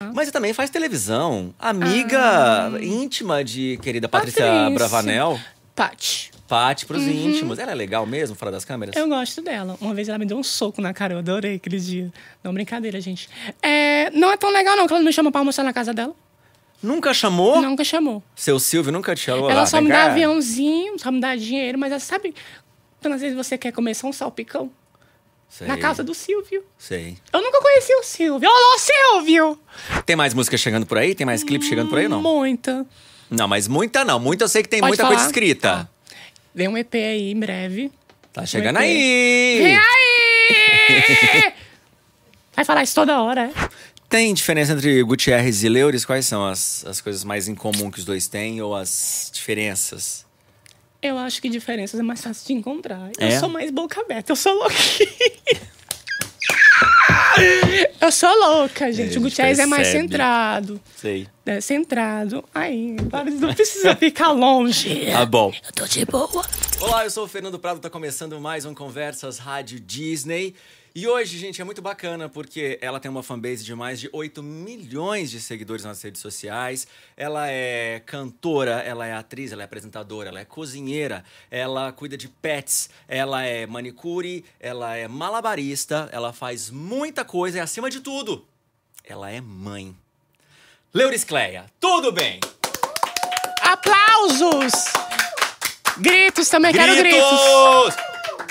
Uhum. Mas também faz televisão. Amiga íntima de querida tá Patrícia Patrícia. Bravanel. Pati. Pati pros uhum. íntimos. Ela é legal mesmo, fora das câmeras? Eu gosto dela. Uma vez ela me deu um soco na cara, eu adorei aquele dia. Não, brincadeira, gente. É, não é tão legal, não, que ela não me chama pra almoçar na casa dela. Nunca chamou? Nunca chamou. Seu Silvio nunca te chamou Ela lá, só me cá. dá aviãozinho, só me dá dinheiro, mas ela é, sabe... Então, às vezes você quer comer só um salpicão. Sei. Na casa do Silvio. Sei. Eu nunca conheci o Silvio. Olá, Silvio! Tem mais música chegando por aí? Tem mais clipe chegando por aí, não? Muita. Não, mas muita não. Muita eu sei que tem Pode muita falar? coisa escrita. Tá. Vem um EP aí em breve. Tá chegando um aí! Vem aí! Vai falar isso toda hora, é? Tem diferença entre Gutierrez e Leures? Quais são as, as coisas mais em comum que os dois têm ou as diferenças? Eu acho que diferenças é mais fácil de encontrar. É? Eu sou mais boca aberta, eu sou louquinha. Eu sou louca, é, gente. É, o Gutierrez é mais centrado. Sei. É centrado. Aí, não precisa ficar longe. Tá bom. Eu tô de boa. Olá, eu sou o Fernando Prado. Tá começando mais um Conversas Rádio Disney. E hoje, gente, é muito bacana porque ela tem uma fanbase de mais de 8 milhões de seguidores nas redes sociais. Ela é cantora, ela é atriz, ela é apresentadora, ela é cozinheira, ela cuida de pets, ela é manicure, ela é malabarista, ela faz muita coisa e, acima de tudo, ela é mãe. Leuriscleia, tudo bem? Aplausos! Gritos também, gritos! quero gritos!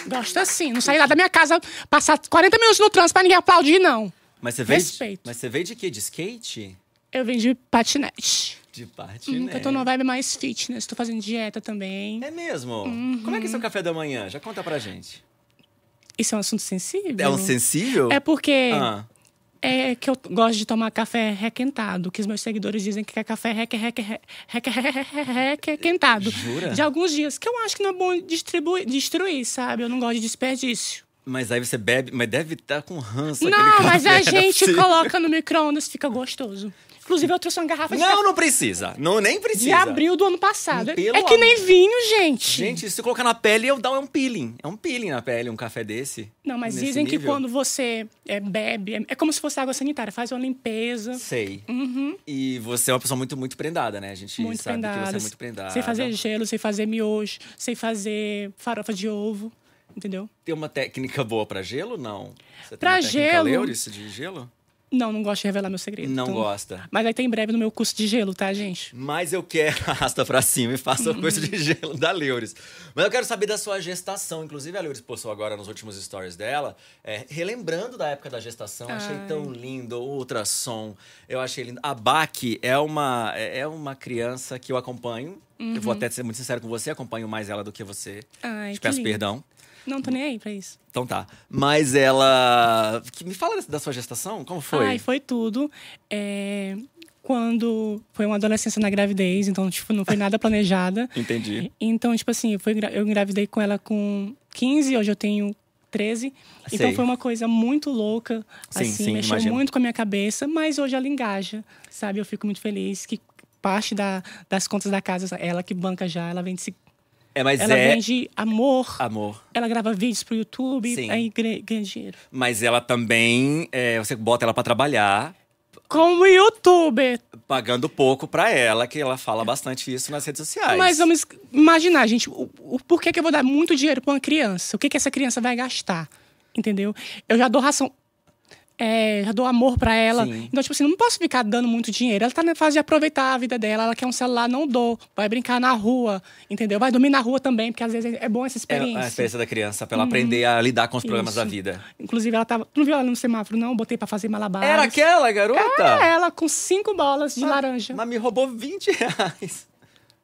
Gosto assim. Não sair lá da minha casa, passar 40 minutos no trânsito pra ninguém aplaudir, não. Mas você veio. Respeito. Mas você veio de quê? De skate? Eu vim de patinete. De patinete. Hum, eu tô numa vibe mais fitness, tô fazendo dieta também. É mesmo? Uhum. Como é que é seu café da manhã? Já conta pra gente. Isso é um assunto sensível. É um sensível? É porque ah é que eu gosto de tomar café requentado, que os meus seguidores dizem que é café requentado. Jura? De alguns dias, que eu acho que não é bom distribuir, destruir, sabe? Eu não gosto de desperdício. Mas aí você bebe, mas deve estar tá com ranço Não, mas a gente assim. coloca no micro-ondas, fica gostoso. Inclusive, eu trouxe uma garrafa de. Não, não precisa. Não, nem precisa. De abril do ano passado. Pelo é que amor... nem vinho, gente. Gente, se colocar na pele, eu dou é um peeling. É um peeling na pele, um café desse. Não, mas dizem nível. que quando você é, bebe, é, é, como se fosse água sanitária, faz uma limpeza. Sei. Uhum. E você é uma pessoa muito, muito prendada, né? A gente muito sabe prendada. que você é muito prendada. Sem fazer gelo, sem fazer miojo, sem fazer farofa de ovo entendeu? Tem uma técnica boa para gelo, não? para pra gelo. Leurice de gelo? Não, não gosto de revelar meu segredo. Não então... gosta. Mas vai ter em breve no meu curso de gelo, tá, gente? Mas eu quero. Arrasta pra cima e faça o hum. curso de gelo da Leuris. Mas eu quero saber da sua gestação. Inclusive, a Leuris postou agora nos últimos stories dela, é, relembrando da época da gestação. Ai. Achei tão lindo. O ultrassom, eu achei lindo. A Baque é uma, é, é uma criança que eu acompanho. Uhum. Eu vou uhum. até ser muito sincero com você, acompanho mais ela do que você. Ai, Te peço lindo. perdão. Não tô nem aí pra isso. Então tá. Mas ela. Me fala da sua gestação? Como foi? Ai, foi tudo. É... Quando foi uma adolescência na gravidez, então, tipo, não foi nada planejada. Entendi. Então, tipo assim, eu, fui... eu engravidei com ela com 15, hoje eu tenho 13. Então, Sei. Então foi uma coisa muito louca, sim, assim, sim, mexeu imagino. muito com a minha cabeça, mas hoje ela engaja, sabe? Eu fico muito feliz que parte da, das contas da casa, ela que banca já, ela vem se é, mas ela é... vende amor. Amor. Ela grava vídeos pro YouTube, Sim. aí ganha dinheiro. Mas ela também. É, você bota ela para trabalhar. Como youtuber. Pagando pouco pra ela, que ela fala bastante isso nas redes sociais. Mas vamos imaginar, gente, o, o por que, que eu vou dar muito dinheiro pra uma criança? O que, que essa criança vai gastar? Entendeu? Eu já dou ração é, já dou amor para ela. Sim. Então, tipo assim, não posso ficar dando muito dinheiro. Ela tá na fase de aproveitar a vida dela. Ela quer um celular, não dou. Vai brincar na rua, entendeu? Vai dormir na rua também, porque às vezes é bom essa é, experiência. É a experiência da criança, pra ela uhum. aprender a lidar com os problemas Isso. da vida. Inclusive, ela tava. Tu não viu ela no semáforo, não? Botei para fazer malabar. Era aquela, garota? Era ela, com cinco bolas de mas, laranja. Mas me roubou 20 reais.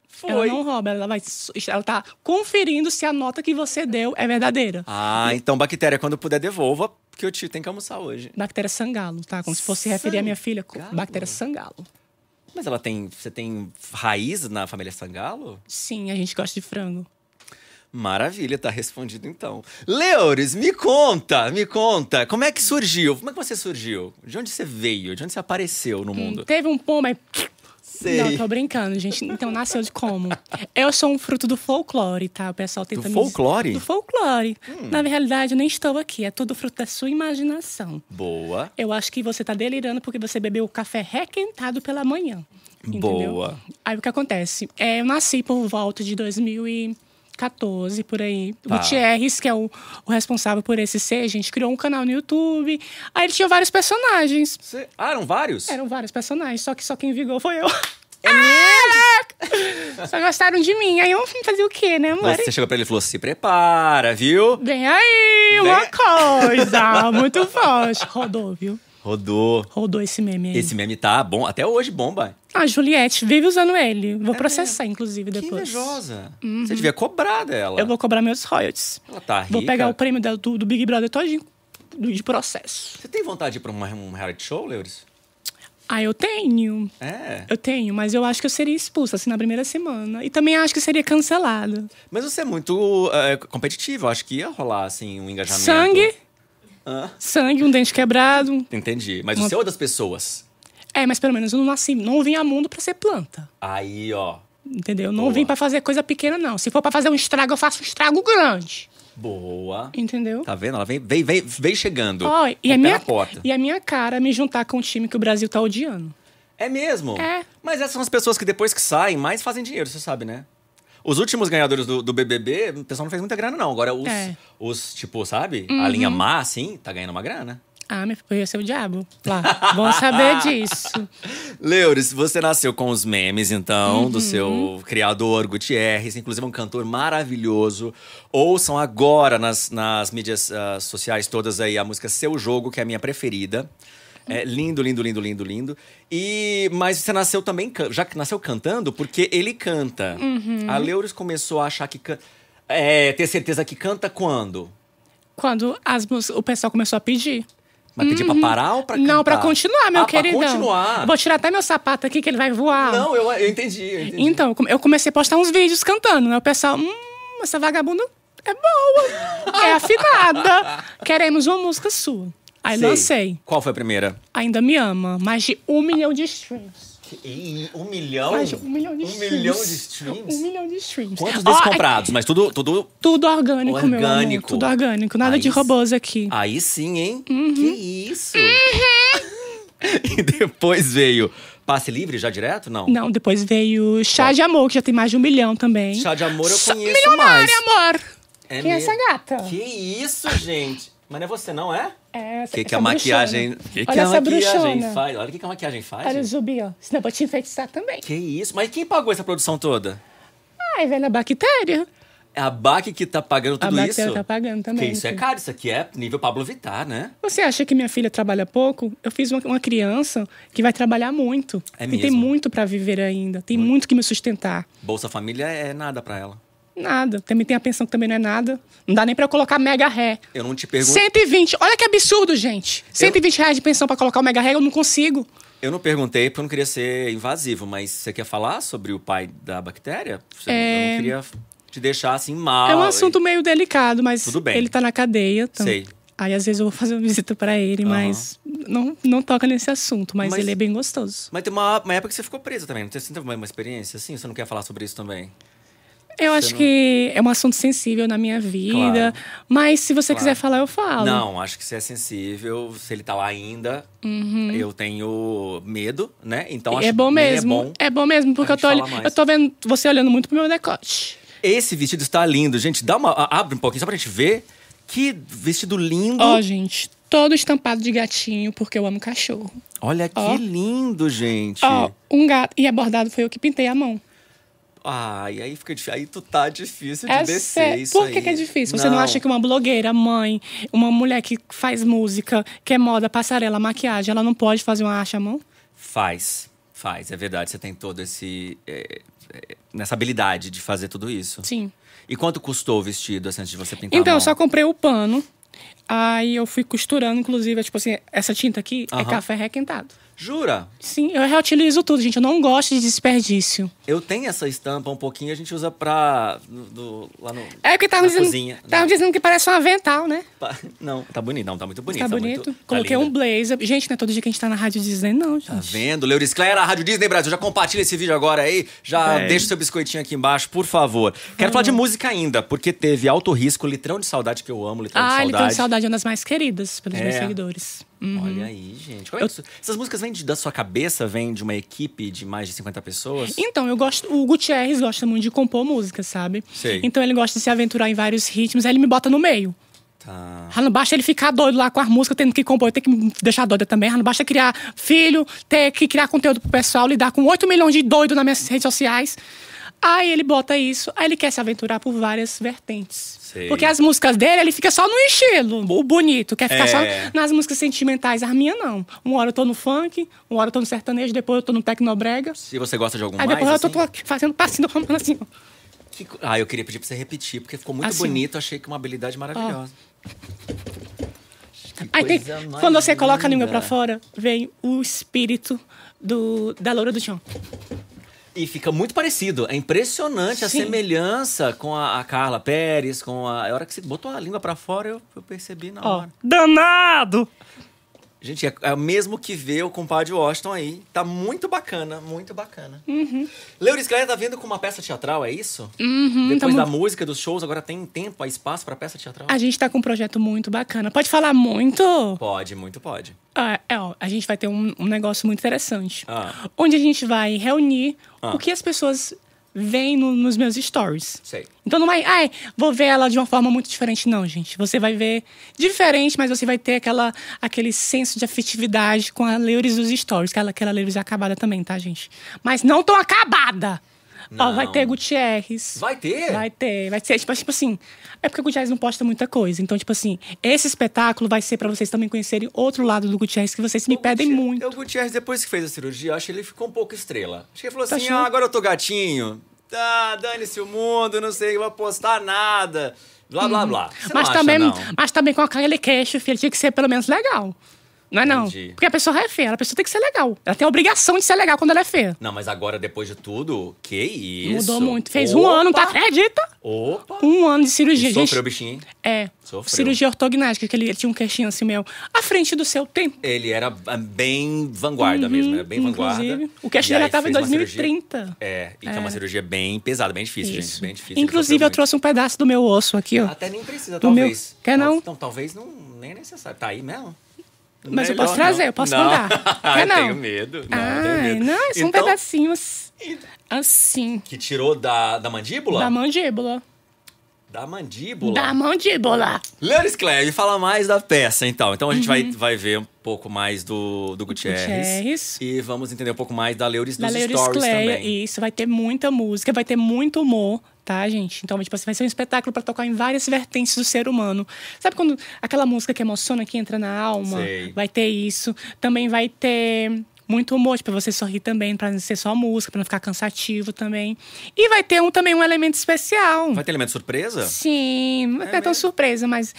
Foi. Ela não rouba, ela vai. Ela tá conferindo se a nota que você deu é verdadeira. Ah, então, bactéria, quando puder, devolva porque o tio tem que almoçar hoje. Bactéria sangalo, tá? Como se fosse referir a minha filha. Bactéria sangalo. Mas ela tem. Você tem raiz na família sangalo? Sim, a gente gosta de frango. Maravilha, tá respondido então. Leores, me conta, me conta, como é que surgiu? Como é que você surgiu? De onde você veio? De onde você apareceu no hum, mundo? Hum, teve um pô, mas Sei. Não, tô brincando, gente. Então nasceu de como? Eu sou um fruto do folclore, tá? O pessoal tenta do me... folclore? Do folclore. Hum. Na realidade, eu nem estou aqui. É tudo fruto da sua imaginação. Boa. Eu acho que você tá delirando porque você bebeu o café requentado pela manhã. Entendeu? Boa. Aí o que acontece? É, eu nasci por volta de 2000 e... 14 por aí. Tá. O Gutierrez, que é o, o, responsável por esse C, a gente criou um canal no YouTube. Aí ele tinha vários personagens. Cê... Ah, eram vários? Eram vários personagens, só que só quem vingou foi eu. É mesmo? Só gostaram de mim. Aí eu fazer o quê, né, amor? Você chegou pra ele e falou: se prepara, viu? Vem aí, Vem... uma coisa muito forte. Rodou, viu? Rodou. Rodou esse meme aí. Esse meme tá bom. Até hoje bomba. Ah, Juliette vive usando ele. Vou é processar, inclusive, depois. Que invejosa. Uhum. Você devia cobrar dela. Eu vou cobrar meus royalties. Ela tá rica. Vou pegar o prêmio do, do Big Brother todinho de processo. Você tem vontade de ir pra uma, um reality show, Leuris? Ah, eu tenho. É. Eu tenho, mas eu acho que eu seria expulsa, assim, na primeira semana. E também acho que seria cancelada. Mas você é muito eh, competitivo eu acho que ia rolar, assim, um engajamento. Sangue? Hã? Sangue, um dente quebrado. Entendi. Mas uma... o seu é das pessoas? É, mas pelo menos eu não nasci, não vim ao mundo pra ser planta. Aí, ó. Entendeu? Boa. Não vim pra fazer coisa pequena, não. Se for pra fazer um estrago, eu faço um estrago grande. Boa. Entendeu? Tá vendo? Ela vem, vem, vem, vem chegando. Ó, e, a minha, e a minha cara me juntar com o time que o Brasil tá odiando. É mesmo? É. Mas essas são as pessoas que depois que saem, mais fazem dinheiro, você sabe, né? Os últimos ganhadores do, do BBB, o pessoal não fez muita grana, não. Agora, os, É. os tipo, sabe? A uhum. linha má, assim, tá ganhando uma grana. Ah, me foi ia ser o diabo. Lá, bom saber disso. Leuris, você nasceu com os memes, então, do uhum. seu criador Gutierrez, inclusive um cantor maravilhoso. Ouçam agora nas, nas mídias ah, sociais todas aí a música Seu Jogo, que é a minha preferida. É lindo, lindo, lindo, lindo, lindo. E mas você nasceu também já que nasceu cantando porque ele canta. Uhum. A Leuris começou a achar que can... é, ter certeza que canta quando? Quando as, o pessoal começou a pedir. Mas pedir uhum. pra parar ou pra cantar? Não, pra continuar, meu ah, queridão. Pra continuar. Vou tirar até meu sapato aqui que ele vai voar. Não, eu, eu, entendi, eu entendi. Então, eu comecei a postar uns vídeos cantando, né? O pessoal, hum, essa vagabunda é boa, é afinada. Queremos uma música sua. Aí Sei. lancei. Qual foi a primeira? Ainda me ama. Mais de um milhão de streams. um milhão? Mais de um milhão de um streams. milhão de streams? Um milhão de streams. Quantos desses comprados? Mas tudo, tudo. Tudo orgânico, orgânico. meu amor. Tudo orgânico. Nada aí, de robôs aqui. Aí sim, hein? Uhum. Que isso? Uhum. e depois veio. Passe Livre já direto? Não. Não, depois veio Chá de Amor, que já tem mais de um milhão também. Chá de Amor eu conheço Milionária, mais. Milionária, amor! É Quem é essa gata? Que isso, gente? Mas não é você, não é? É, que que a maquiagem, que, que a maquiagem bruxona. faz? Olha o que, que a maquiagem faz. Olha o zumbi, ó. Senão eu vou te enfeitiçar também. Que isso? Mas quem pagou essa produção toda? Ai, velho, a bactéria. É a BAC que tá pagando tudo a isso? A BAC tá pagando também. Porque isso é caro, isso aqui é nível Pablo Vittar, né? Você acha que minha filha trabalha pouco? Eu fiz uma, uma criança que vai trabalhar muito. É mesmo? E tem muito para viver ainda, tem muito. muito que me sustentar. Bolsa Família é nada para ela. Nada. Também tem a pensão que também não é nada. Não dá nem para colocar mega ré. Eu não te pergunto. 120. Olha que absurdo, gente. 120 eu... reais de pensão para colocar o mega ré, eu não consigo. Eu não perguntei porque eu não queria ser invasivo, mas você quer falar sobre o pai da bactéria? Você é... Eu não queria te deixar assim mal. É um assunto e... meio delicado, mas Tudo bem. ele tá na cadeia. Então... Sei. Aí às vezes eu vou fazer uma visita para ele, uhum. mas não, não toca nesse assunto, mas, mas, ele é bem gostoso. Mas tem uma, uma época que você ficou presa também, não teve uma, uma experiência assim? Você não quer falar sobre isso também? Eu acho não... que é um assunto sensível na minha vida. Claro. Mas se você claro. quiser falar, eu falo. Não, acho que se é sensível, se ele tá lá ainda, uhum. eu tenho medo, né? Então é acho é bom mesmo. É bom, é bom mesmo, porque eu tô, eu tô vendo você olhando muito pro meu decote. Esse vestido está lindo, gente. Dá uma. Abre um pouquinho só pra gente ver. Que vestido lindo. Ó, oh, gente, todo estampado de gatinho, porque eu amo cachorro. Olha que lindo, gente. Ó, oh, um gato. E a foi eu que pintei a mão e aí fica difícil. Aí tu tá difícil de é descer isso Por que, que, é difícil? Você não. não acha que uma blogueira, mãe, uma mulher que faz música, que é moda, passarela, maquiagem, ela não pode fazer uma arte à mão? Faz, faz. É verdade, você tem todo esse... É, é, nessa habilidade de fazer tudo isso. Sim. E quanto custou o vestido, assim, antes de você pintar Então, eu só comprei o pano. Aí eu fui costurando, inclusive, é tipo assim, essa tinta aqui é café requentado. Jura? Sim, eu reutilizo tudo, gente. Eu não gosto de desperdício. Eu tenho essa estampa um pouquinho, a gente usa pra. Do, do, lá no, é porque tá dizendo, cozinha. Estavam né? dizendo que parece um avental, né? Não, tá bonito, não, tá muito bonito. Tá, tá bonito. Muito, tá Coloquei tá um blazer. Gente, não é todo dia que a gente tá na Rádio Disney, não, gente. Tá vendo? Leurisclera, Rádio Disney Brasil. Já compartilha esse vídeo agora aí. Já é. deixa o seu biscoitinho aqui embaixo, por favor. Quero hum. falar de música ainda, porque teve alto risco, litrão de saudade, que eu amo, litrão ah, de saudade. Ah, litrão de saudade é uma das mais queridas pelos é. meus seguidores. Uhum. Olha aí, gente. Como é que eu... Essas músicas vêm de, da sua cabeça? Vêm de uma equipe de mais de 50 pessoas? Então, eu gosto. O Gutierrez gosta muito de compor música, sabe? Sei. Então ele gosta de se aventurar em vários ritmos, aí ele me bota no meio. Tá. Rano não basta ele ficar doido lá com as músicas, tendo que compor, ter que me deixar doida também. Rano não basta é criar filho, ter que criar conteúdo pro pessoal, lidar com 8 milhões de doidos nas minhas redes sociais. Aí ele bota isso, aí ele quer se aventurar por várias vertentes. Sei. Porque as músicas dele, ele fica só no estilo, o bonito, quer ficar é. só nas músicas sentimentais. A minha não. Uma hora eu tô no funk, uma hora eu tô no sertanejo, depois eu tô no tecnobrega. Se você gosta de algum aí mais, depois eu tô assim? fazendo passinho assim. Que... Ah, eu queria pedir pra você repetir, porque ficou muito assim. bonito, achei que uma habilidade maravilhosa. Oh. Aí tem, quando você coloca a língua pra fora, vem o espírito do, da loura do chão. E fica muito parecido. É impressionante Sim. a semelhança com a, a, Carla Pérez, com a. A hora que você botou a língua para fora, eu, eu percebi na hora. danado! Gente, é, é mesmo que vê o compadre Washington aí. Tá muito bacana, muito bacana. Uhum. Leuris Claire tá vindo com uma peça teatral, é isso? Uhum, Depois da música, dos shows, agora tem tempo, há espaço para peça teatral? A gente tá com um projeto muito bacana. Pode falar muito? Pode, muito pode. Ah, é, ó, a gente vai ter um, um negócio muito interessante. Ah. Onde a gente vai reunir ah. o que as pessoas vem no, nos meus stories. Sei. Então não vai, ai, vou ver ela de uma forma muito diferente, não, gente. Você vai ver diferente, mas você vai ter aquela, aquele senso de afetividade com a Leures dos stories, aquela aquela Leures é acabada também, tá, gente? Mas não tão acabada! Ó, ah, vai ter Gutierrez. Vai ter? Vai ter. Vai ser, tipo, tipo assim. É porque o Gutierrez não posta muita coisa. Então, tipo assim, esse espetáculo vai ser para vocês também conhecerem outro lado do Gutierrez que vocês me pedem Gutierrez, muito. O Gutierrez, depois que fez a cirurgia, acho que ele ficou um pouco estrela. Acho que ele falou tá assim: achando... ah, agora eu tô gatinho. tá dane-se o mundo, não sei, vou postar nada blá blá uhum. blá. Você mas, acha, também, não. mas também com aquele queixo, filho, tinha que ser pelo menos legal. Não é não. Entendi. Porque a pessoa é feia, a pessoa tem que ser legal. Ela tem a obrigação de ser legal quando ela é feia. Não, mas agora, depois de tudo, que isso? Mudou muito. Fez Opa. um ano, tá? Acredita? Opa! Um ano de cirurgia. E sofreu, o bichinho? É. Sofreu. Cirurgia ortognática, que ele, ele tinha um queixinho assim meu. À frente do seu tempo. Ele era é, bem vanguarda uhum, mesmo, né? era bem vanguarda. O queixo dele tava em 2030. é, e é. que é uma é. cirurgia bem pesada, bem difícil, isso. gente. Bem difícil. Inclusive, eu muito. trouxe um pedaço do meu osso aqui, ó. Até nem precisa, do talvez. Meu... Quer não? Então, talvez não, nem é necessário. Tá aí mesmo? Mas Melhor eu posso trazer, não. eu posso não. mandar. Ai, eu não. tenho medo. Não, ah, tenho medo. não, são então, pedacinhos assim. Que tirou da, da mandíbula? Da mandíbula. Da mandíbula? Da mandíbula. Leonis Clare, fala mais da peça, então. Então a gente uhum. vai, vai ver um pouco mais do, do Gutierrez, Gutierrez. E vamos entender um pouco mais da Leuris da dos Leuris stories também. Isso, vai ter muita música, vai ter muito humor tá, gente? Então, tipo assim, vai ser um espetáculo para tocar em várias vertentes do ser humano. Sabe quando aquela música que emociona, que entra na alma? Sei. Vai ter isso. Também vai ter muito humor, para tipo, você sorrir também, para não ser só música, para não ficar cansativo também. E vai ter um, também um elemento especial. Vai ter elemento surpresa? Sim, não é, é tão surpresa, mas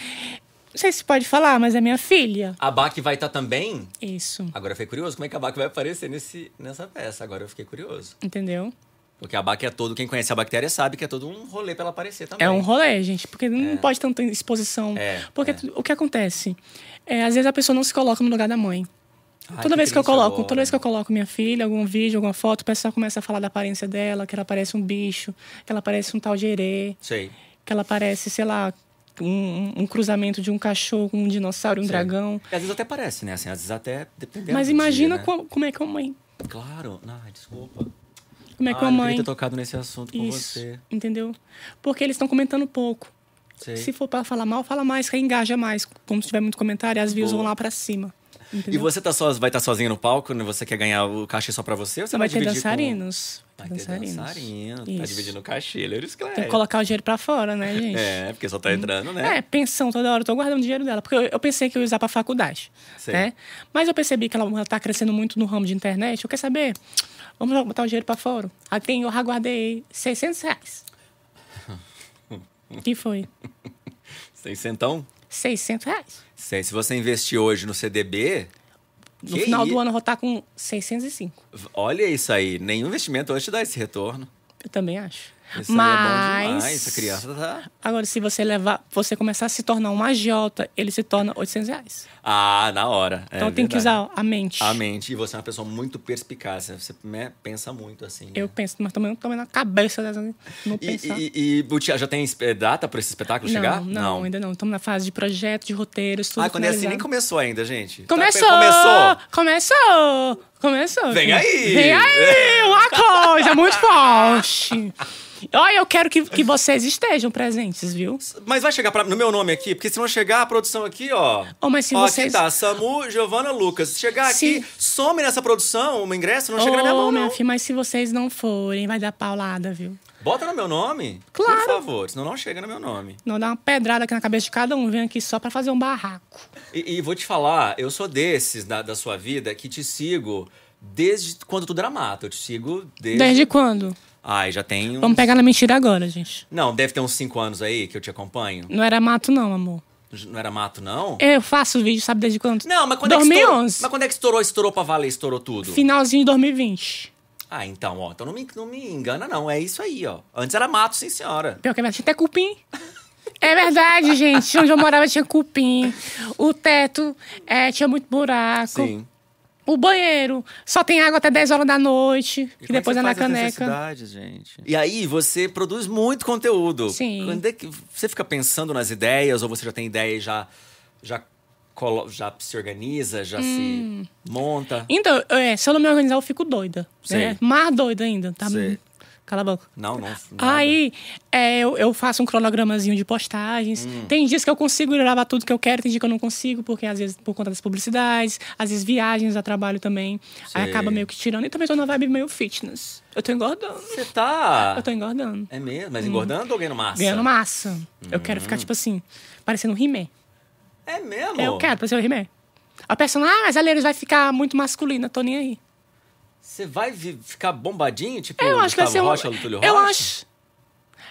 não sei se pode falar, mas é minha filha. A Baque vai estar tá também? Isso. Agora eu fiquei curioso como é que a Baque vai aparecer nesse, nessa peça. Agora eu fiquei curioso. Entendeu? Porque a BAC é todo, quem conhece a bactéria sabe que é todo um rolê para ela aparecer também. É um rolê, gente, porque não é. pode tanta exposição. É, porque é. o que acontece? É, às vezes a pessoa não se coloca no lugar da mãe. Ai, toda que vez que eu coloco, agora. toda vez que eu coloco minha filha, algum vídeo, alguma foto, o pessoal começa a falar da aparência dela, que ela parece um bicho, que ela parece um tal gerê. Sei. Que ela parece, sei lá, um, um, cruzamento de um cachorro com um dinossauro, um Sim. dragão. E às vezes até parece, né? Assim, às vezes até dependendo. Mas imagina dia, né? como é que é a mãe. Claro. Ah, desculpa como é que ah, é a mãe. Eu ter tocado nesse assunto com Isso, você. Entendeu? Porque eles estão comentando pouco. Sei. Se for para falar mal, fala mais, que engaja mais. Como se tiver muito comentário, as views Boa. vão lá para cima. Entendeu? E você tá so, vai estar tá sozinha no palco? Né? Você quer ganhar o caixa só para você? Ou você vai, vai ter dividir dançarinos. Com tá dançarinos. tá dividindo é o cachê, eles claro. Tem que colocar o dinheiro pra fora, né, gente? É, porque só tá entrando, né? É, pensão toda hora, eu tô guardando o dinheiro dela. Porque eu, pensei que eu ia usar pra faculdade, Sim. né? Mas eu percebi que ela, ela tá crescendo muito no ramo de internet. Eu quero saber, vamos botar o dinheiro pra fora. Aí ah, tem, eu guardei 600 reais. que foi? 600? 600 reais. Sim, se você investir hoje no CDB... No que final do ano eu vou estar com 605. Olha isso aí. Nenhum investimento hoje dá esse retorno. Eu também acho. Mas, é bom demais, essa criança tá... Agora, se você levar, você começar a se tornar um agiota, ele se torna 800 reais. Ah, na hora. É, então é tem que usar a mente. A mente. E você é uma pessoa muito perspicaz. Você pensa muito, assim. Eu né? penso, mas também, também na cabeça das não e, pensar. E, já tem data para esse espetáculo não, chegar? Não, não, ainda não. Estamos na fase de projeto, de roteiro, tudo Ah, quando é assim, nem começou ainda, gente. Começou! Tá, começou! Começou! Começou. Vem né? aí! Vem aí! Uma coisa muito forte! Olha, eu quero que, que vocês estejam presentes, viu? Mas vai chegar pra, no meu nome aqui, porque se não chegar a produção aqui, ó. Oh, mas se ó, vocês... aqui tá, Samu, Giovana, Lucas. Se chegar se... aqui, some nessa produção, o ingresso, não oh, chega na minha mão, minha Filha, mas se vocês não forem, vai dar paulada, viu? Bota no meu nome? Claro. Por favor, senão não chega no meu nome. Não, dá uma pedrada aqui na cabeça de cada um, vem aqui só para fazer um barraco. E, e, vou te falar, eu sou desses da, da sua vida que te sigo desde quando tu dramata. Eu te sigo desde. Desde quando? Ai, já tem. Uns... Vamos pegar na mentira agora, gente. Não, deve ter uns 5 anos aí que eu te acompanho. Não era mato, não, amor. Não era mato, não? Eu faço vídeo, sabe desde quando? Não, mas quando 2011. é que estourou? Mas quando é que estourou? Estourou pra valer, estourou tudo? Finalzinho de 2020. Ah, então, ó. Então não me, não me engana, não. É isso aí, ó. Antes era mato, sim, senhora. Pior que tinha até cupim. É verdade, gente. Onde eu morava tinha cupim. O teto é, tinha muito buraco. Sim. O banheiro só tem água até 10 horas da noite, e que é depois é, é na caneca. gente. E aí você produz muito conteúdo. Sim. Quando é que você fica pensando nas ideias ou você já tem ideia e já já já se organiza, já hum. se monta? Então, é, se eu não me organizar, eu fico doida. Né? Mais doida ainda, tá? Sei. Cala a boca. Não, não. Nada. Aí é, eu, eu, faço um cronogramazinho de postagens. Hum. Tem dias que eu consigo gravar tudo que eu quero, tem dias que eu não consigo, porque às vezes por conta das publicidades, às vezes viagens a trabalho também. Aí acaba meio que tirando. E também tô na vibe meio fitness. Eu tô engordando. Você tá? Eu tô engordando. É mesmo? Mas hum. engordando hum. ou ganhando massa? Ganhando massa. Hum. Eu quero hum. ficar, tipo assim, parecendo um rimé. É mesmo? Eu quero pra ser o He-Man. A pessoa, ah, mas a vai ficar muito masculina, tô nem aí. Você vai ficar bombadinho? Tipo, eu acho Gustavo que vai ser um... Rocha, Rocha? Eu acho.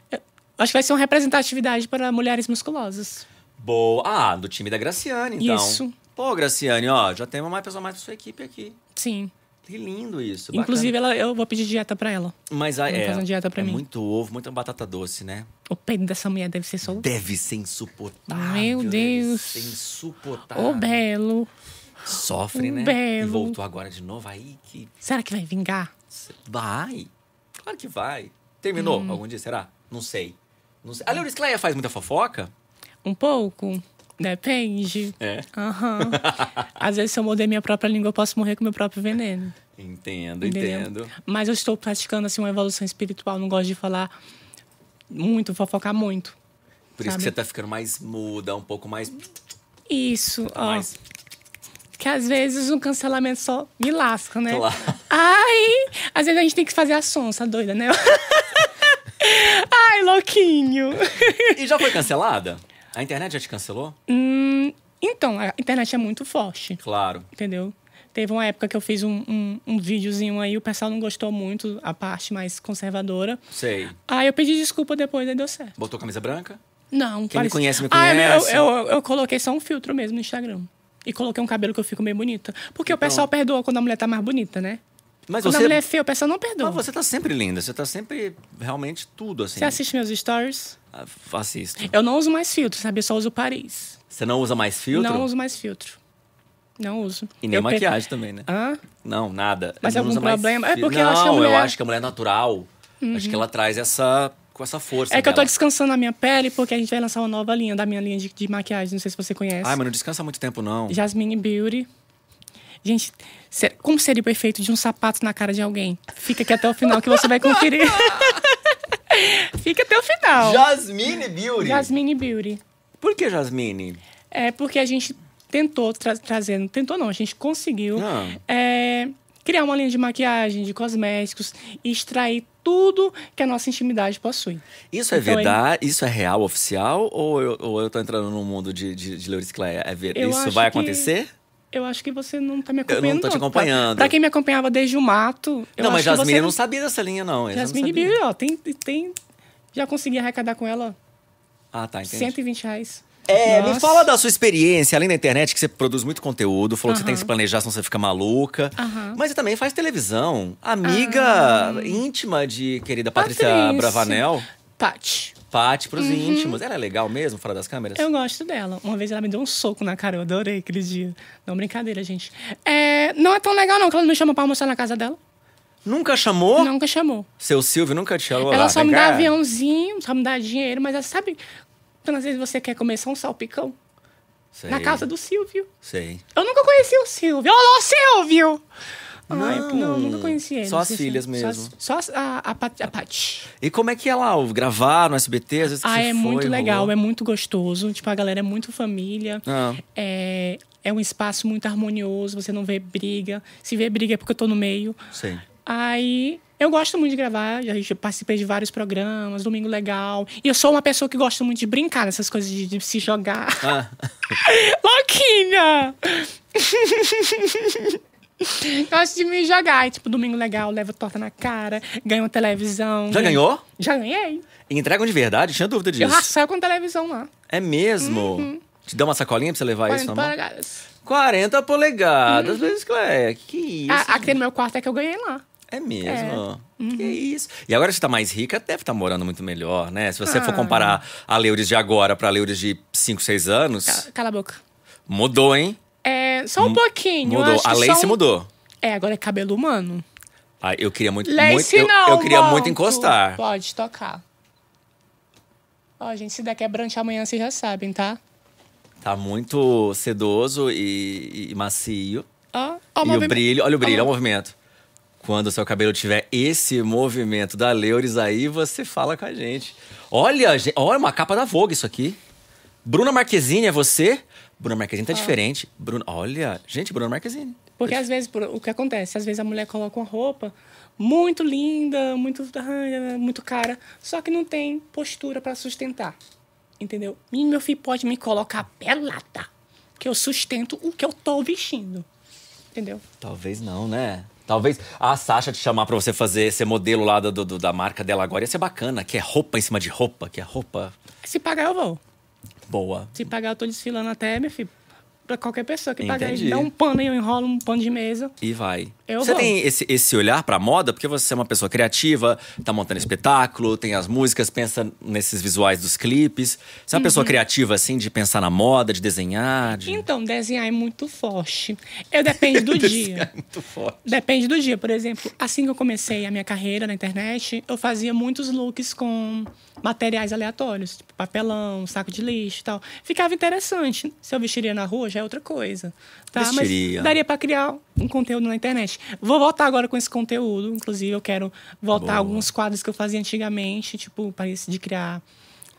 Eu acho que vai ser uma representatividade para mulheres musculosas. Boa. Ah, do time da Graciane, então. Isso. Pô, Graciane, ó, já tem uma pessoa mais da sua equipe aqui. Sim. Que lindo isso. Inclusive, ela, eu vou pedir dieta pra ela. Mas ah, a, tá é, dieta pra é mim. muito ovo, muita batata doce, né? O peito dessa mulher deve ser só. Deve ser insuportável. Meu Deus. Deve ser insuportável. Ô, belo. Sofre, o né? Belo. E voltou agora de novo. Aí que. Será que vai vingar? Vai. Claro que vai. Terminou hum. algum dia, será? Não sei. Não sei. A Leuris Cleia faz muita fofoca? Um pouco. Depende. É. Uhum. Às vezes, se eu morder minha própria língua, eu posso morrer com meu próprio veneno. Entendo, Entendeu? entendo. Mas eu estou praticando assim uma evolução espiritual, não gosto de falar muito, fofocar muito. Por sabe? isso que você está ficando mais muda, um pouco mais Isso, tá ó. Mais... Que às vezes um cancelamento só me lasca, né? Lá. Ai, às vezes a gente tem que fazer a sonsa doida, né? Ai, louquinho. E já foi cancelada? A internet já te cancelou? Hum, então, a internet é muito forte. Claro. Entendeu? Teve uma época que eu fiz um, um, um videozinho aí, o pessoal não gostou muito, a parte mais conservadora. Sei. Aí eu pedi desculpa depois, aí deu certo. Botou camisa branca? Não. Quem parece... me conhece, me conhece. Ah, eu, eu, eu, eu coloquei só um filtro mesmo no Instagram. E coloquei um cabelo que eu fico meio bonita. Porque então... o pessoal perdoa quando a mulher tá mais bonita, né? Mas quando você... a mulher é feia, o pessoal não perdoa. Mas você tá sempre linda, você tá sempre realmente tudo assim. Você assiste meus stories? Ah, assisto. Eu não uso mais filtro, sabe? Eu só uso Paris. Você não usa mais filtro? Não uso mais filtro. Não uso. E nem eu maquiagem pe... também, né? Hã? Não, nada. Mas algum problema? Mais... É porque não, eu acho que a mulher... eu acho que a mulher é natural. Uhum. Acho que ela traz essa com essa força. É que dela. eu tô descansando a minha pele porque a gente vai lançar uma nova linha da minha linha de, de maquiagem. Não sei se você conhece. ai mas não descansa muito tempo, não. Jasmine Beauty. Gente, como seria o efeito de um sapato na cara de alguém? Fica aqui até o final que você vai conferir. Fica até o final. Jasmine Beauty. Jasmine Beauty. Por que Jasmine? É porque a gente tentou tra trazendo, tentou não, a gente conseguiu ah. é, criar uma linha de maquiagem, de cosméticos e extrair tudo que a nossa intimidade possui. Isso é então, verdade? Isso é real, oficial? Ou eu, ou eu tô entrando num mundo de, de, de Leuris Clay? É ver... Isso vai acontecer? eu acho que você não tá me acompanhando. Eu não tô te acompanhando. Pra, pra quem me acompanhava desde o mato. não, mas Jasmine não... não sabia dessa linha, não. Jasmine Bill, ó, tem, tem. Já consegui arrecadar com ela. Ah, tá, entendi. 120 reais. É, Nossa. me fala da sua experiência, além da internet, que você produz muito conteúdo, falou uhum. que você tem que se planejar, senão você fica maluca. Uhum. Mas você também faz televisão. Amiga íntima de querida tá Patrícia Bravanel. Pati. Pati pros uhum. íntimos. Ela é legal mesmo, fora das câmeras? Eu gosto dela. Uma vez ela me deu um soco na cara, eu adorei aquele dia. Não, brincadeira, gente. É, não é tão legal, não, que ela não me chama pra almoçar na casa dela. Nunca chamou? Nunca chamou. Seu Silvio nunca te chamou? Ela lá, ah, só me cá. dá aviãozinho, só me dá dinheiro, mas ela sabe então, às vezes, você quer começar um salpicão Sei. na casa do Silvio. Sei. Eu nunca conheci o Silvio. Alô, Silvio! Não, Ai, não, nunca conheci ele. Só as filhas mesmo. Só, só a, a, Pat, a Paty. E como é que é lá? Gravar no SBT? Às vezes ah, é foi, muito rolou. legal, é muito gostoso. Tipo, a galera é muito família. Ah. É, é um espaço muito harmonioso, você não vê briga. Se vê briga é porque eu tô no meio. Sim. Aí eu gosto muito de gravar, já tipo, participei de vários programas, Domingo Legal. E eu sou uma pessoa que gosta muito de brincar nessas coisas de, de se jogar. Ah. Louquinha! gosto de me jogar. E, tipo, Domingo Legal, levo torta na cara, ganho uma televisão. Já ganho... ganhou? Já ganhei. entregam de verdade? Tinha dúvida disso. Eu saio com televisão lá. É mesmo? Uhum. Te dá uma sacolinha pra você levar isso na mão? polegadas. 40 polegadas, vezes, uhum. Que isso? A, aqui no meu quarto é que eu ganhei lá. É mesmo? É. Uhum. Que isso. E agora que você tá mais rica, deve estar tá morando muito melhor, né? Se você ah. for comparar a Leuris de agora pra Leuris de 5, 6 anos. Cala, cala, a boca. Mudou, hein? É, só um pouquinho. Mudou. a lei se um... mudou. É, agora é cabelo humano. Ah, eu queria muito. muito não, eu, eu queria muito encostar. Pode tocar. Ó, gente, se der quebrante amanhã, vocês já sabem, tá? Tá muito sedoso e, e macio. Ó, ó, e o brilho, olha o brilho, olha o movimento. Quando o seu cabelo tiver esse movimento da Leuris aí, você fala com a gente. Olha, gente, olha uma capa da Vogue isso aqui. Bruna Marquezine é você? Bruna Marquezine tá ah. diferente. Bruna, olha, gente, Bruna Marquezine. Porque às vezes, o que acontece? Às vezes a mulher coloca uma roupa muito linda, muito né, muito cara, só que não tem postura para sustentar. Entendeu? E meu filho pode me colocar pelada, que eu sustento o que eu tô vestindo. Entendeu? Talvez não, né? Talvez a Sasha te chamar para você fazer ser modelo lá do, do, da marca dela agora ia ser bacana, que é roupa em cima de roupa, que é roupa. Se pagar, eu vou. Boa. Se pagar, eu tô desfilando até, meu filho para qualquer pessoa que tá aí, dá um pano e eu enrolo um pano de mesa. E vai. Eu você vou. tem esse, esse olhar pra moda, porque você é uma pessoa criativa, tá montando espetáculo, tem as músicas, pensa nesses visuais dos clipes. Você é uma uhum. pessoa criativa, assim, de pensar na moda, de desenhar? De... Então, desenhar é muito forte. Eu depende do dia. É muito forte. Depende do dia. Por exemplo, assim que eu comecei a minha carreira na internet, eu fazia muitos looks com materiais aleatórios, tipo papelão, saco de lixo e tal. Ficava interessante. Se eu vestiria na rua, já é outra coisa. Tá? Mas daria para criar um conteúdo na internet. Vou voltar agora com esse conteúdo. Inclusive, eu quero voltar Boa. alguns quadros que eu fazia antigamente, tipo, parece de criar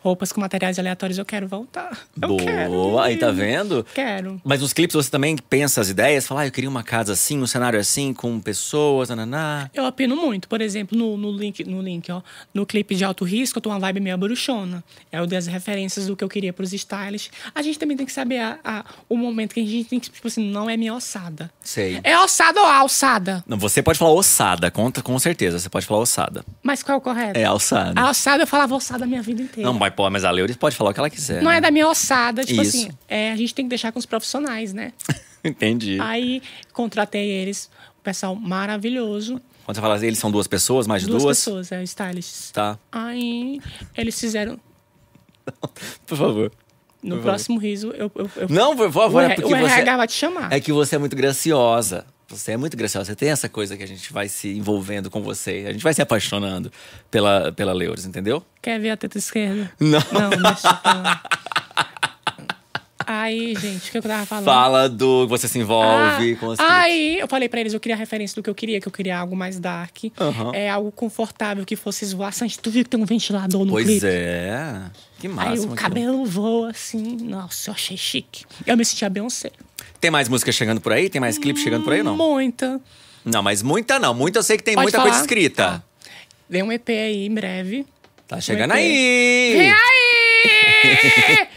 roupas com materiais aleatórios, eu quero voltar. Eu Boa, quero aí tá vendo? Quero. Mas nos clipes você também pensa as ideias? Fala, ah, eu queria uma casa assim, um cenário assim, com pessoas, nananá. Eu apino muito. Por exemplo, no, no link, no link, ó. No clipe de alto risco, eu tô uma vibe meio bruxona. É uma das referências do que eu queria pros stylists. A gente também tem que saber a, a, o momento que a gente tem que, tipo assim, não é minha ossada. Sei. É ossada ou alçada? Não, você pode falar ossada, conta com certeza. Você pode falar ossada. Mas qual é o correto? É alçada. A ossada, eu falava ossada a minha vida inteira. Não, mas pô, mas a Leuris pode falar o que ela quiser. Não é né? é da minha ossada, tipo Isso. assim. É, a gente tem que deixar com os profissionais, né? Entendi. Aí contratei eles, um pessoal maravilhoso. Quando você fala, eles são duas pessoas, mais de duas? Duas pessoas, é, stylists. Tá. Aí eles fizeram. Por favor. No por próximo favor. riso, eu, eu, eu. Não, por favor, o, é porque o RH você. vai te chamar. É que você é muito graciosa. Você é muito graciosa, você tem essa coisa que a gente vai se envolvendo com você, a gente vai se apaixonando pela, pela Leuris, entendeu? Quer ver a teta esquerda? Não. Não, deixa eu falar. Aí, gente, o que eu tava falando? Fala do. Você se envolve ah, com as Aí, eu falei pra eles, eu queria referência do que eu queria, que eu queria algo mais dark. Uhum. É algo confortável, que fosse esvoaçante. Tu viu que tem um ventilador no pois Pois é. Que massa. Aí o cabelo voa assim. Nossa, eu achei chique. Eu me sentia Beyoncé. Tem mais música chegando por aí? Tem mais clipe chegando por aí, não? Muita. Não, mas muita não. Muita eu sei que tem Pode muita falar? coisa escrita. Tá. Vem um EP aí em breve. Tá chegando um aí! Vem aí!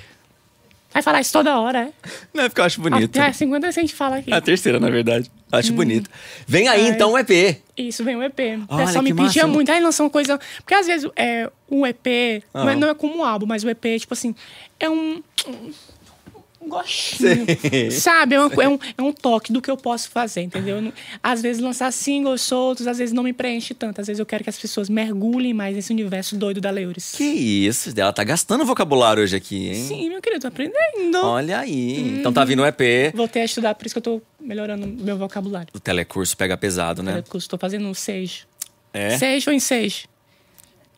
Vai falar isso toda hora, é? Não, é porque eu acho bonito. É, 50 a gente fala aqui. A terceira, na verdade. Acho hum. bonito. Vem aí, é. então, o um EP. Isso, vem o um EP. o pessoal me pedia massa. muito. Aí lançou uma coisa... Porque, às vezes, é, o EP... Ah. Não, é, não é como um álbum, mas o EP, tipo assim... É um gostinho. Sim. Sabe? É, uma, é, um, é um toque do que eu posso fazer, entendeu? Não, às vezes lançar singles soltos, às vezes não me preenche tanto. Às vezes eu quero que as pessoas mergulhem mais nesse universo doido da Leuris. Que isso, ela tá gastando vocabulário hoje aqui, hein? Sim, meu querido, tô aprendendo. Olha aí. Hum. Então tá vindo um EP. Voltei a estudar, por isso que eu tô melhorando meu vocabulário. O telecurso pega pesado, né? O telecurso, tô fazendo um seis. É? Seis ou em seis?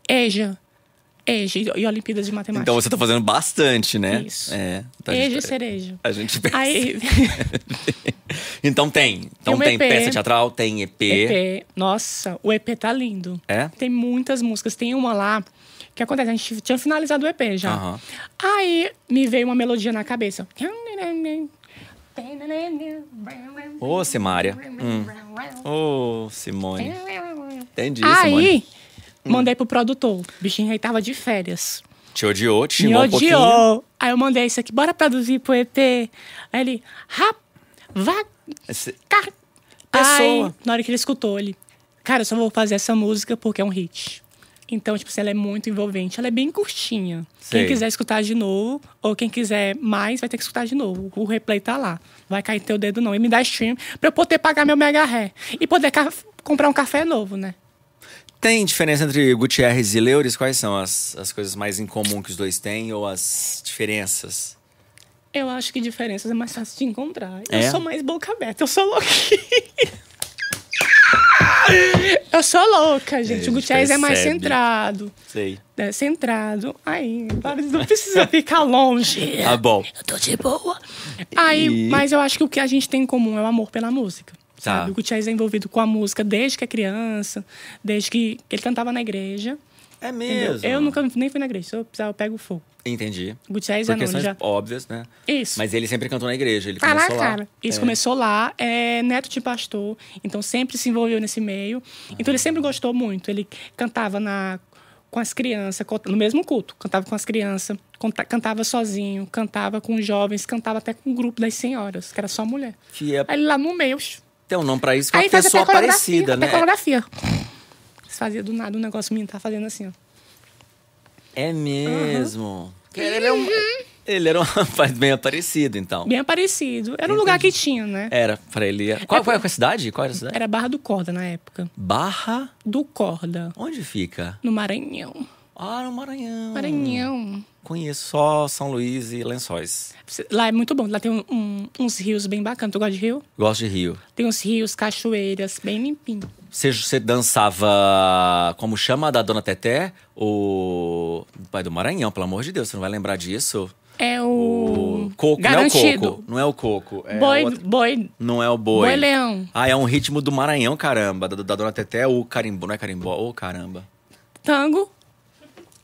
Eja. É, EJA e Olimpíadas de Matemática. Então você está fazendo bastante, né? Isso. É. Tá então e cereja. A gente pensa. Aí... então tem. Então tem, tem peça teatral, tem EP. EP. Nossa, o EP tá lindo. É? Tem muitas músicas. Tem uma lá que acontece, a gente tinha finalizado o EP já. Uhum. Aí me veio uma melodia na cabeça. Ô, oh, Simária. Hum. Ô, Simone. Entendi, Aí, Simone. Hum. Mandei pro produtor. O bichinho aí tava de férias. Te odiou, te Me um odiou. pouquinho. Aí eu mandei isso aqui, bora produzir pro EP. Aí ele, rap, vá, Esse- Aí, Pessoa. na hora que ele escutou, ele, cara, eu só vou fazer essa música porque é um hit. Então, tipo assim, ela é muito envolvente. Ela é bem curtinha. Sei. Quem quiser escutar de novo, ou quem quiser mais, vai ter que escutar de novo. O replay tá lá. Vai cair teu dedo não. E me dá stream pra eu poder pagar meu mega ré. E poder comprar um café novo, né? Tem diferença entre Gutierrez e Leuris? Quais são as, as coisas mais em comum que os dois têm ou as diferenças? Eu acho que diferenças é mais fácil de encontrar. É? Eu sou mais boca aberta, eu sou louquinha. Eu sou louca, é, gente. É, o Gutierrez é mais centrado. Sei. É centrado. Aí, não precisa ficar longe. Tá bom. Eu tô de boa. Aí, e... mas eu acho que o que a gente tem em comum é o amor pela música. Tá. O Gutiérrez é envolvido com a música desde que é criança, desde que, que ele cantava na igreja. É mesmo? Entendeu? Eu nunca nem fui na igreja, só eu o eu fogo. Entendi. Gutiérrez é questões já... óbvias, né? Isso. Mas ele sempre cantou na igreja, ele Caraca, começou lá. Cara. Isso, é. começou lá, é neto de pastor, então sempre se envolveu nesse meio. Ah. Então ele sempre gostou muito, ele cantava na com as crianças, no mesmo culto, cantava com as crianças, cantava sozinho, cantava com os jovens, cantava até com o grupo das senhoras, que era só mulher. Que é... Aí lá no meio, tem um nome pra isso que é uma pessoa parecida, né? Pecorografia. Você fazia do nada um negócio menino, tá fazendo assim, ó. É mesmo. Uhum. Ele, um, ele era um uhum. rapaz bem aparecido, então. Bem aparecido. Era Entendi. um lugar que tinha, né? Era, pra ele. Qual, é, é a cidade? Qual era a cidade? Era Barra do Corda na época. Barra? Do Corda. Onde fica? No Maranhão. Ah, no Maranhão. Maranhão. Conheço só São Luís e Lençóis. Lá é muito bom. Lá tem um, um, uns rios bem bacanas. Tu gosta de rio? Gosto de rio. Tem uns rios, cachoeiras, bem limpinho. Você, você dançava, como chama da Dona Teté? O pai do Maranhão, pelo amor de Deus. Você não vai lembrar disso? É o... o. Coco, Garantido. não é o coco. Não é o coco. É boi, outro... boi. Não é o boi. Boi leão. Ah, é um ritmo do Maranhão, caramba. Da, da Dona Teté, o carimbó. Não é carimbó? Ô, oh, caramba. Tango.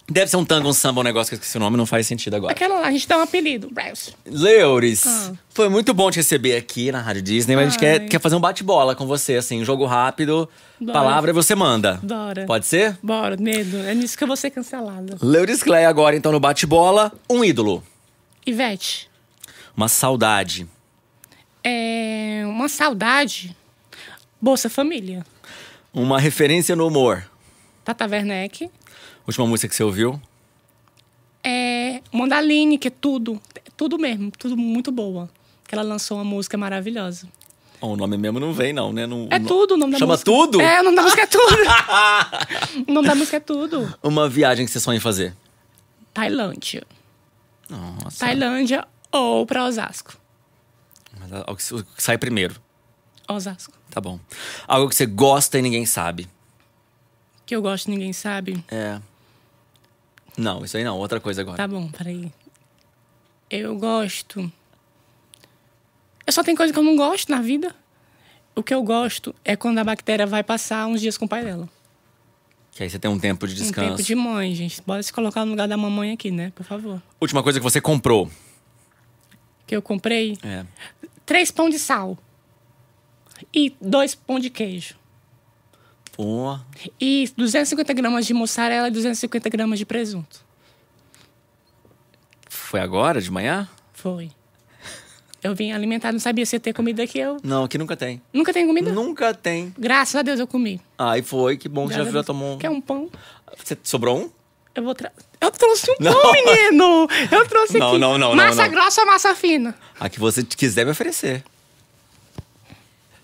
Deve ser um tango, um samba, um negócio que eu esqueci o nome, não faz sentido agora. Aquela lá, a gente dá um apelido, Bryce. Leuris, ah. foi muito bom te receber aqui na Rádio Disney, mas Ai. a gente quer, quer fazer um bate-bola com você, assim, um jogo rápido, Bora. palavra e você manda. Bora. Pode ser? Bora, medo. É nisso que eu vou ser cancelada. Leuris Clay, agora então no bate-bola, um ídolo. Ivete. Uma saudade. É. Uma saudade. Bolsa Família. Uma referência no humor. Tata Werneck. Última música que você ouviu? É. Mandaline, que é tudo. Tudo mesmo, tudo muito boa. Que ela lançou uma música maravilhosa. o nome mesmo não vem, não, né? é tudo o nome da Chama música. Chama tudo? É, o nome da música é tudo. o nome da música é tudo. Uma viagem que você sonha em fazer? Tailândia. Nossa. Tailândia ou pra Osasco. Mas, é o que sai primeiro? Osasco. Tá bom. Algo que você gosta e ninguém sabe. Que eu gosto e ninguém sabe? É. Não, isso aí não. Outra coisa agora. Tá bom, peraí. Eu gosto. Eu só tenho coisa que eu não gosto na vida. O que eu gosto é quando a bactéria vai passar uns dias com o pai dela. Que aí você tem um tempo de descanso. Um tempo de mãe, gente. Bora se colocar no lugar da mamãe aqui, né? Por favor. Última coisa que você comprou. Que eu comprei? É. Três pão de sal. E dois pão de queijo. E 250 gramas de mussarela e 250 gramas de presunto. Foi agora, de manhã? Foi. Eu vim alimentar, não sabia se ia ter comida que eu. Não, aqui nunca tem. Nunca tem comida? Nunca tem. Graças a Deus eu comi. Ah, e foi, que bom que Graças já viu, tomou. Quer um pão? Você sobrou um? Eu vou tra... Eu trouxe um não. pão, menino! Eu trouxe não, aqui. Não, não, não. Massa não, não. grossa, massa fina. A que você quiser me oferecer.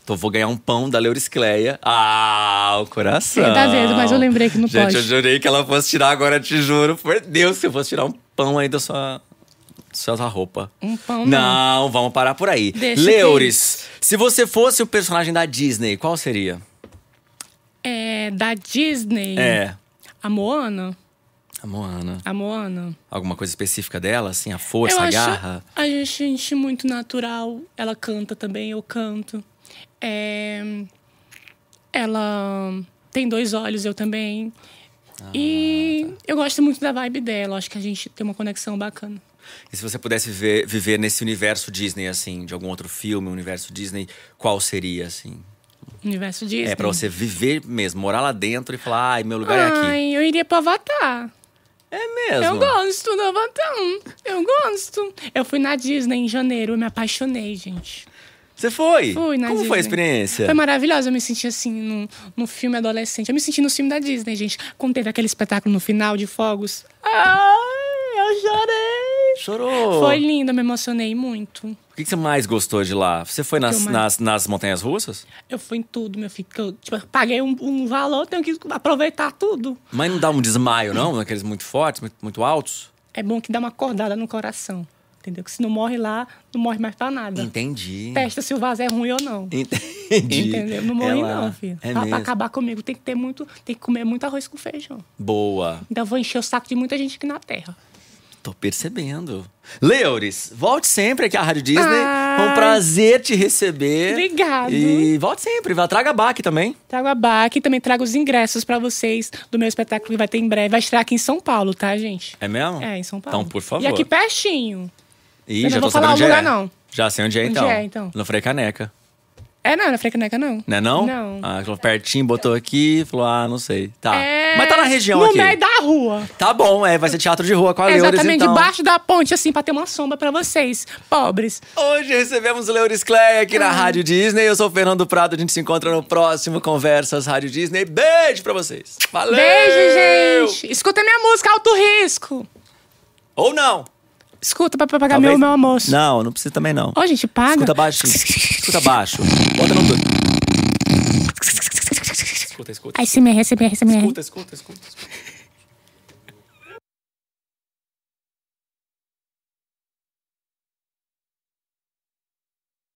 Então vou ganhar um pão da Leuriscleia. Ah, o coração. Tá vendo, mas eu lembrei que não pode. Gente, eu jurei que ela fosse tirar agora, te juro. Por Deus, se eu fosse tirar um pão aí da sua, sua roupa. Um pão não. Né? não. vamos parar por aí. Deixa Leuris, que... se você fosse o personagem da Disney, qual seria? É, da Disney? É. A Moana? A Moana. A Moana. Alguma coisa específica dela, assim? A força, eu a acho, garra? A gente enche muito natural. Ela canta também, eu canto. É... Ela tem dois olhos, eu também. Ah, e tá. eu gosto muito da vibe dela. Acho que a gente tem uma conexão bacana. E se você pudesse ver, viver nesse universo Disney, assim, de algum outro filme, universo Disney, qual seria, assim? Universo Disney. É, pra você viver mesmo, morar lá dentro e falar, ai, meu lugar ai, é aqui. Ai, eu iria pra Avatar. É mesmo? Eu gosto do Avatar. Eu gosto. Eu fui na Disney em janeiro, eu me apaixonei, gente. Você foi? Fui, na Como Disney. foi a experiência? Foi maravilhosa. Eu me senti assim, no no filme adolescente. Eu me senti no filme da Disney, gente. Quando teve aquele espetáculo no final de fogos. Ai, eu chorei! Chorou! Foi lindo, eu me emocionei muito. O que, que, você mais gostou de lá? Você foi nas, mais... nas, nas montanhas russas? Eu fui em tudo, meu filho. Eu, tipo, eu paguei um, um, valor, tenho que aproveitar tudo. Mas não dá um desmaio, não? Naqueles muito fortes, muito, muito altos? É bom que dá uma acordada no coração. Entendeu? Que se não morre lá, não morre mais pra nada. Entendi. Testa se o vaso é ruim ou não. Entendi. Entendeu? Não morri, Ela... É não, filho. É pra, mesmo. pra acabar comigo, tem que ter muito. Tem que comer muito arroz com feijão. Boa. Então eu vou encher o saco de muita gente aqui na terra. Tô percebendo. Leores, volte sempre aqui à Rádio Disney. Ai. Foi um prazer te receber. Obrigado. E volte sempre. Traga a Baque também. traga a Baque e também trago os ingressos para vocês do meu espetáculo que vai ter em breve. Vai estar aqui em São Paulo, tá, gente? É mesmo? É, em São Paulo. Então, por favor. E aqui pertinho. Ih, eu já não tô vou falar o é. lugar, é. não. Já sei onde é, Onde então. é, então? No Frei Caneca. É, não, na Caneca, não. Não é não? Não. Ah, falou pertinho, botou aqui, falou, ah, não sei. Tá. É Mas tá na região no aqui. No meio da rua. Tá bom, é, vai ser teatro de rua com a Leuris, Exatamente, então. debaixo da ponte, assim, pra ter uma sombra pra vocês, pobres. Hoje recebemos o Leuris Clay aqui na ah. Rádio Disney. Eu sou o Fernando Prado, a gente se encontra no próximo Conversas Rádio Disney. Beijo pra vocês. Valeu! Beijo, gente. Escuta minha música, Alto Risco. Ou não. Escuta pra, pra pagar Talvez... meu, meu almoço. Não, não precisa também não. Ó, oh, gente, paga. Escuta baixo. escuta baixo. Bota no... Escuta, escuta. ASMR, CMR, CMR. Escuta, escuta, escuta. escuta.